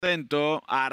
Atento. a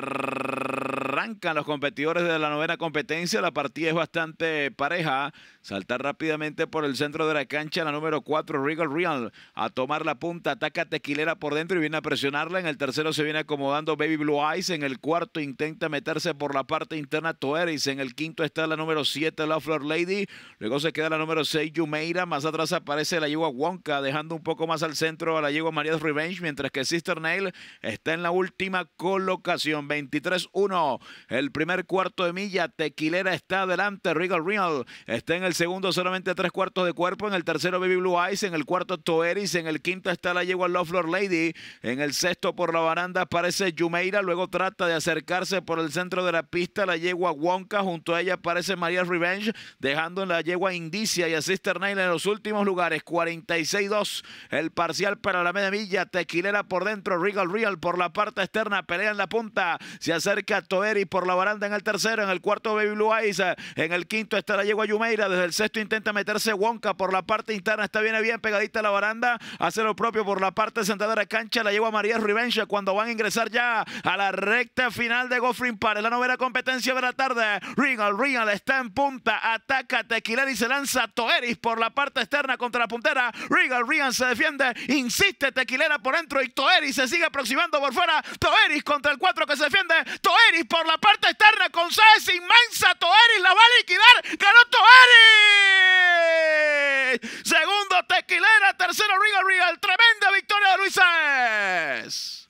Arrancan los competidores de la novena competencia. La partida es bastante pareja. Saltar rápidamente por el centro de la cancha la número 4, Regal Real. A tomar la punta, ataca Tequilera por dentro y viene a presionarla. En el tercero se viene acomodando Baby Blue Eyes. En el cuarto intenta meterse por la parte interna Toeris. En el quinto está la número 7, La Flor Lady. Luego se queda la número 6, Yumeira. Más atrás aparece la yegua Wonka, dejando un poco más al centro a la yegua María Revenge. Mientras que Sister Nail está en la última colocación. 23-1. El primer cuarto de milla, Tequilera está adelante, Regal Real está en el segundo solamente tres cuartos de cuerpo, en el tercero Baby Blue Eyes, en el cuarto Toeris, en el quinto está la yegua Love Floor Lady, en el sexto por la baranda aparece Jumeira luego trata de acercarse por el centro de la pista la yegua Wonka, junto a ella aparece Maria Revenge, dejando en la yegua Indicia y a Sister Nail en los últimos lugares, 46-2, el parcial para la media milla, Tequilera por dentro, Regal Real por la parte externa, pelea en la punta, se acerca Toeris, por la baranda en el tercero, en el cuarto Baby Blue Eyes, eh, en el quinto estará a Yumeira, desde el sexto intenta meterse Wonka por la parte interna, está bien, bien pegadita la baranda, hace lo propio por la parte sentada de la cancha, la lleva María Revenge cuando van a ingresar ya a la recta final de Goffrin Park, la novena competencia de la tarde, Ringal, Ringal está en punta, ataca Tequilera y se lanza Toeris por la parte externa contra la puntera, Ringal, Ringal se defiende, insiste Tequilera por dentro y Toeris se sigue aproximando por fuera, Toeris contra el cuatro que se defiende, Toeris por la parte externa con y inmensa. Toeris la va a liquidar. Ganó Toeris. Segundo Tequilera. Tercero Riga Real. Tremenda victoria de Luis